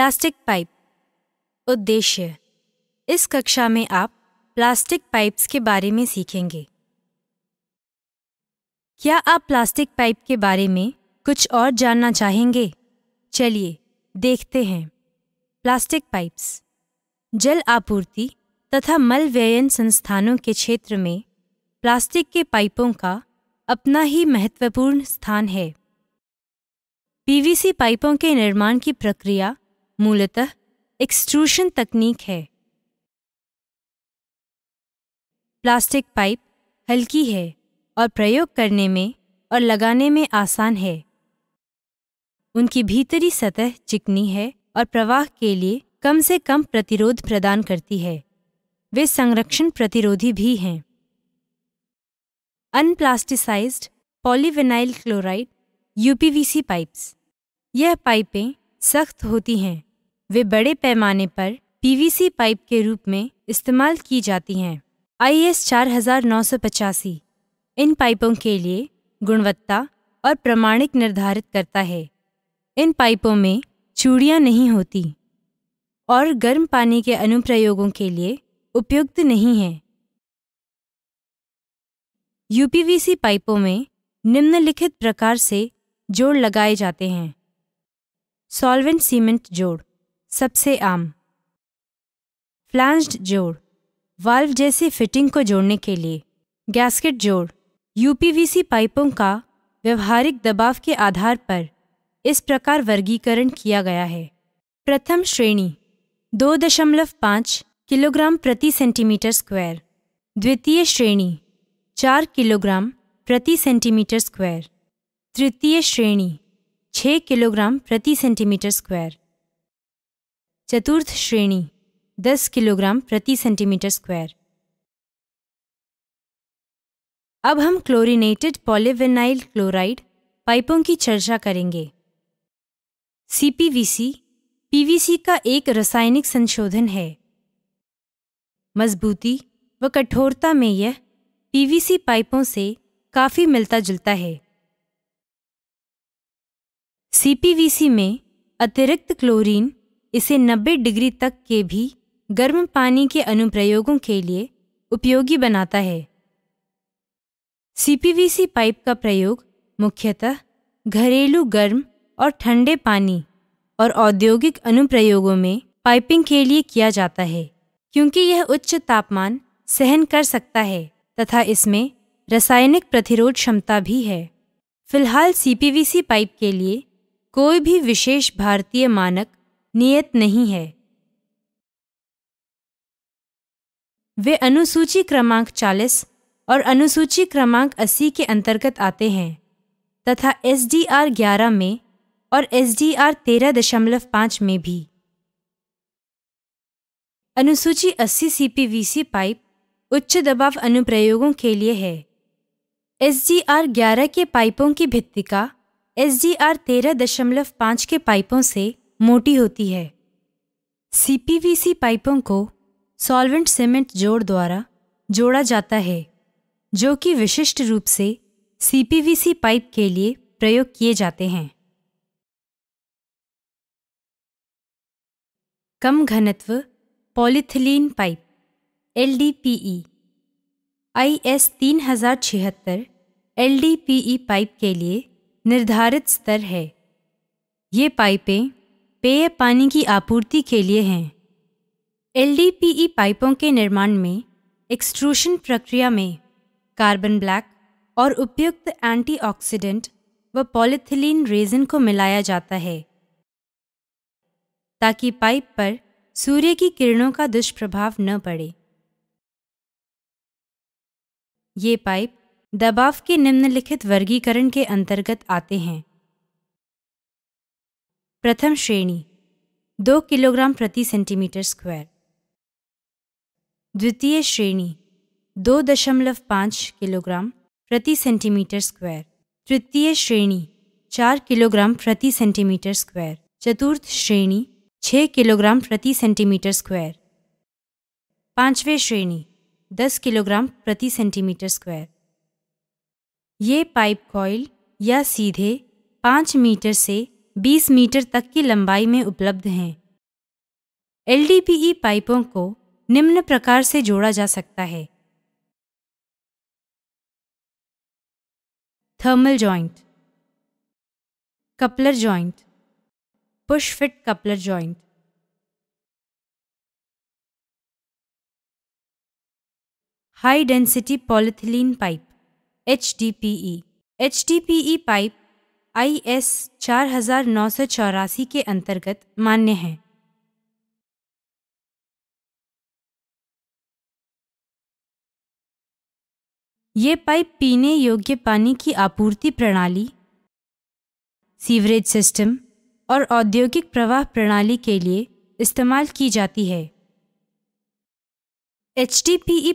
plastic pipe उद्देश्य इस कक्षा में आप प्लास्टिक पाइप्स के बारे में सीखेंगे क्या आप प्लास्टिक पाइप के बारे में कुछ और जानना चाहेंगे चलिए देखते हैं प्लास्टिक पाइप्स जल आपूर्ति तथा मल व्ययन संस्थानों के क्षेत्र में प्लास्टिक के पाइपों का अपना ही महत्वपूर्ण स्थान है पीवीसी पाइपों के निर्माण की प्रक्रिया मूलतः एक्सट्रूशन तकनीक है प्लास्टिक पाइप हल्की है और प्रयोग करने में और लगाने में आसान है उनकी भीतरी सतह चिकनी है और प्रवाह के लिए कम से कम प्रतिरोध प्रदान करती है वे संरक्षण प्रतिरोधी भी हैं unplasticised polyvinyl chloride UPVC pipes यह पाइपें सख्त होती हैं वे बड़े पैमाने पर पीवीसी पाइप के रूप में इस्तेमाल की जाती हैं आई एस चार हजार नौ सौ पचासी इन पाइपों के लिए गुणवत्ता और प्रमाणिक निर्धारित करता है इन पाइपों में चूड़ियाँ नहीं होती और गर्म पानी के अनुप्रयोगों के लिए उपयुक्त नहीं है यूपीवीसी पाइपों में निम्नलिखित प्रकार से जोड़ लगाए जाते हैं सॉल्वेंट सीमेंट जोड़ सबसे आम फ्लैंस्ड जोड़ वाल्व जैसी फिटिंग को जोड़ने के लिए गैस्केट जोड़ यूपीवीसी पाइपों का व्यवहारिक दबाव के आधार पर इस प्रकार वर्गीकरण किया गया है प्रथम श्रेणी दो दशमलव पाँच किलोग्राम प्रति सेंटीमीटर स्क्वायर द्वितीय श्रेणी चार किलोग्राम प्रति सेंटीमीटर स्क्वायर तृतीय श्रेणी 6 किलोग्राम प्रति सेंटीमीटर स्क्वायर चतुर्थ श्रेणी 10 किलोग्राम प्रति सेंटीमीटर स्क्वायर अब हम क्लोरिनेटेड पॉलीविनाइल क्लोराइड पाइपों की चर्चा करेंगे सीपीवीसी पीवीसी का एक रासायनिक संशोधन है मजबूती व कठोरता में यह पीवीसी पाइपों से काफ़ी मिलता जुलता है सीपीवीसी में अतिरिक्त क्लोरीन इसे 90 डिग्री तक के भी गर्म पानी के अनुप्रयोगों के लिए उपयोगी बनाता है सीपीवीसी पाइप का प्रयोग मुख्यतः घरेलू गर्म और ठंडे पानी और औद्योगिक अनुप्रयोगों में पाइपिंग के लिए किया जाता है क्योंकि यह उच्च तापमान सहन कर सकता है तथा इसमें रासायनिक प्रतिरोध क्षमता भी है फिलहाल सीपीवीसी पाइप के लिए कोई भी विशेष भारतीय मानक नियत नहीं है वे अनुसूची क्रमांक 40 और अनुसूची क्रमांक 80 के अंतर्गत आते हैं तथा एस डी आर ग्यारह में और एस डी आर तेरह दशमलव में भी अनुसूची 80 सीपीवीसी पाइप उच्च दबाव अनुप्रयोगों के लिए है एस डी आर ग्यारह के पाइपों की भित्तिका एस डी आर तेरह दशमलव के पाइपों से मोटी होती है सीपीवीसी पाइपों को सॉल्वेंट सीमेंट जोड़ द्वारा जोड़ा जाता है जो कि विशिष्ट रूप से सीपीवीसी पाइप के लिए प्रयोग किए जाते हैं कम घनत्व polyethylene pipe L D P E I S तीन हजार छिहत्तर L D P E pipe के लिए निर्धारित स्तर है ये पाइपें पेय पानी की आपूर्ति के लिए हैं एलडीपीई पाइपों के निर्माण में एक्सट्रूशन प्रक्रिया में कार्बन ब्लैक और उपयुक्त एंटीऑक्सीडेंट व पॉलिथिलीन रेजिन को मिलाया जाता है ताकि पाइप पर सूर्य की किरणों का दुष्प्रभाव न पड़े ये पाइप दबाव के निम्नलिखित वर्गीकरण के अंतर्गत आते हैं प्रथम श्रेणी दो किलोग्राम प्रति सेंटीमीटर स्क्वायर द्वितीय श्रेणी दो दशमलव पाँच किलोग्राम प्रति सेंटीमीटर स्क्वायर तृतीय श्रेणी चार किलोग्राम प्रति सेंटीमीटर स्क्वायर चतुर्थ श्रेणी छः किलोग्राम प्रति सेंटीमीटर स्क्वायर पांचवें श्रेणी दस किलोग्राम प्रति सेंटीमीटर स्क्वायर ये पाइप कॉइल या सीधे पाँच मीटर से 20 मीटर तक की लंबाई में उपलब्ध हैं एल पाइपों को निम्न प्रकार से जोड़ा जा सकता है thermal joint coupler joint push fit coupler joint high density polyethylene pipe H D P E pipe I S चार हजार नौ सौ चौरासी के अंतर्गत मान्य है ये पाइप पीने योग्य पानी की आपूर्ति प्रणाली सीवरेज सिस्टम और औद्योगिक प्रवाह प्रणाली के लिए इस्तेमाल की जाती है एच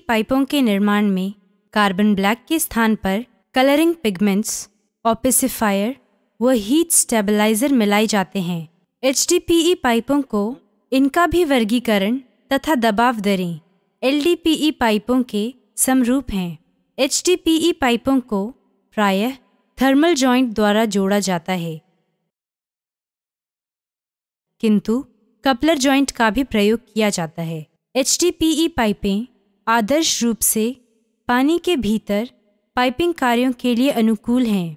पाइपों के निर्माण में कार्बन ब्लैक के स्थान पर कलरिंग पिगमेंट्स ऑपिसिफायर व हीट स्टेबलाइजर मिलाए जाते हैं एच e पाइपों को इनका भी वर्गीकरण तथा दबाव दरें एल e पाइपों के समरूप हैं एच e पाइपों को प्रायः थर्मल जॉइंट द्वारा जोड़ा जाता है किंतु कपलर जॉइंट का भी प्रयोग किया जाता है एच पाइपें आदर्श रूप से पानी के भीतर पाइपिंग कार्यों के लिए अनुकूल हैं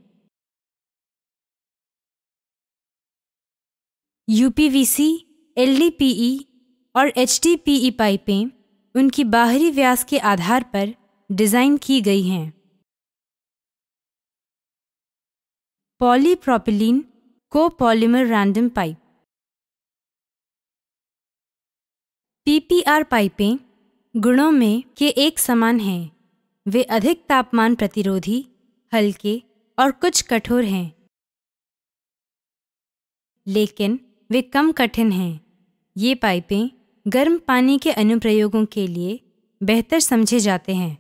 यूपीवीसी, एलडीपीई और एचडीपीई पाइपें उनकी बाहरी व्यास के आधार पर डिज़ाइन की गई हैं पॉलीप्रोपिलीन को पॉलीमर रैंडम पाइप पीपीआर पाइपें गुणों में के एक समान हैं वे अधिक तापमान प्रतिरोधी हल्के और कुछ कठोर हैं लेकिन वे कम कठिन हैं ये पाइपें गर्म पानी के अनुप्रयोगों के लिए बेहतर समझे जाते हैं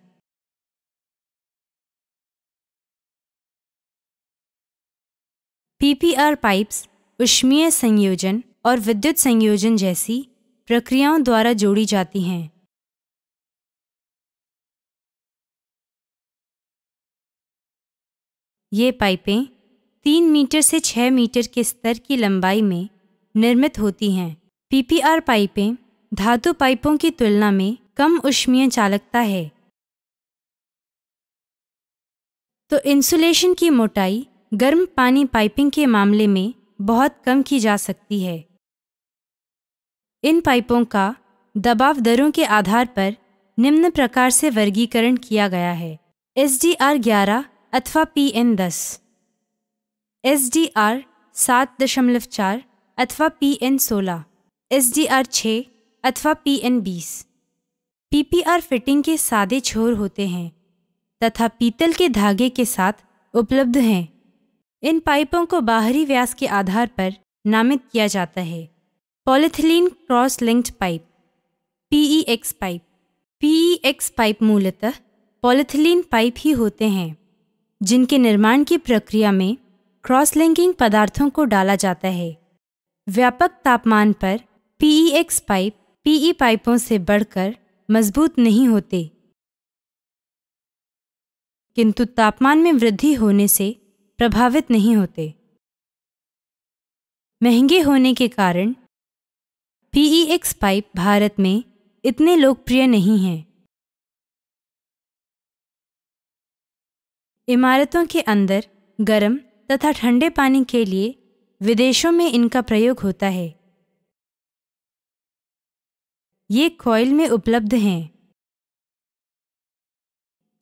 पीपीआर पाइप्स उष्मीय संयोजन और विद्युत संयोजन जैसी प्रक्रियाओं द्वारा जोड़ी जाती हैं ये पाइपें तीन मीटर से छः मीटर के स्तर की लंबाई में निर्मित होती हैं पीपीआर पाइपें धातु पाइपों की तुलना में कम उष्मीय चालकता है तो इंसुलेशन की मोटाई गर्म पानी पाइपिंग के मामले में बहुत कम की जा सकती है इन पाइपों का दबाव दरों के आधार पर निम्न प्रकार से वर्गीकरण किया गया है एस डी आर ग्यारह अथवा पी एन दस एस डी आर सात दशमलव चार अथवा पी एन सोलह एस डी आर छः अथवा पी एन बीस पी पी आर फिटिंग के सादे छोर होते हैं तथा पीतल के धागे के साथ उपलब्ध हैं इन पाइपों को बाहरी व्यास के आधार पर नामित किया जाता है polyethylene cross linked pipe PE X pipe PE X pipe मूलतः पॉलिथिलीन पाइप ही होते हैं जिनके निर्माण की प्रक्रिया में क्रॉस लिंकिंग पदार्थों को डाला जाता है व्यापक तापमान पर PEX e pipe PE e पाइपों से बढ़कर मजबूत नहीं होते किंतु तापमान में वृद्धि होने से प्रभावित नहीं होते महंगे होने के कारण पीईएक्स e पाइप भारत में इतने लोकप्रिय नहीं हैं इमारतों के अंदर गर्म तथा ठंडे पानी के लिए विदेशों में इनका प्रयोग होता है ये कॉयल में उपलब्ध हैं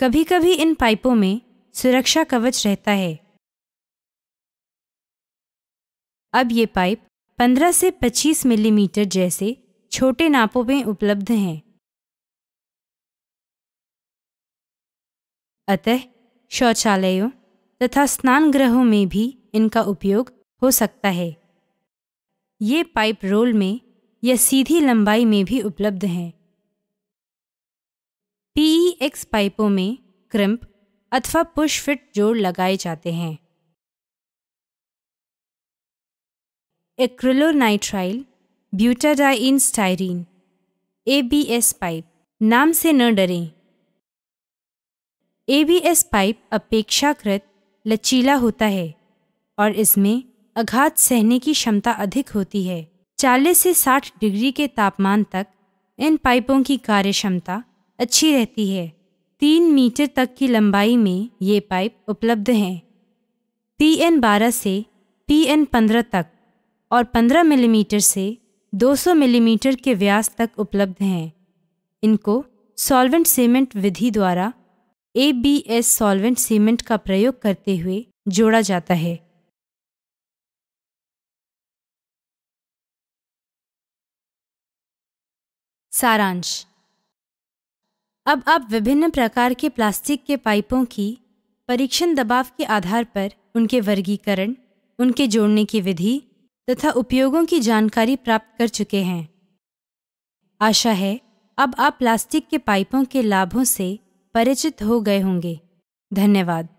कभी कभी इन पाइपों में सुरक्षा कवच रहता है अब ये पाइप 15 से 25 मिलीमीटर जैसे छोटे नापों में उपलब्ध हैं अतः शौचालयों तथा स्नान ग्रहों में भी इनका उपयोग हो सकता है ये पाइप रोल में या सीधी लंबाई में भी उपलब्ध हैं एक्स पाइपों में क्रिम्प अथवा पुश फिट जोड़ लगाए जाते हैं acrylonitrile butadiene styrene ABS pipe नाम से न डरें एबीएस पाइप अपेक्षाकृत लचीला होता है और इसमें आघात सहने की क्षमता अधिक होती है 40 से 60 डिग्री के तापमान तक इन पाइपों की कार्य क्षमता अच्छी रहती है तीन मीटर तक की लंबाई में ये पाइप उपलब्ध हैं पी एन बारह से पी एन पंद्रह तक और पंद्रह मिलीमीटर से 200 मिलीमीटर के व्यास तक उपलब्ध हैं इनको सॉल्वेंट सीमेंट विधि द्वारा A B S solvent cement का प्रयोग करते हुए जोड़ा जाता है सारांश अब आप विभिन्न प्रकार के प्लास्टिक के पाइपों की परीक्षण दबाव के आधार पर उनके वर्गीकरण उनके जोड़ने की विधि तथा उपयोगों की जानकारी प्राप्त कर चुके हैं आशा है अब आप प्लास्टिक के पाइपों के लाभों से परिचित हो गए होंगे धन्यवाद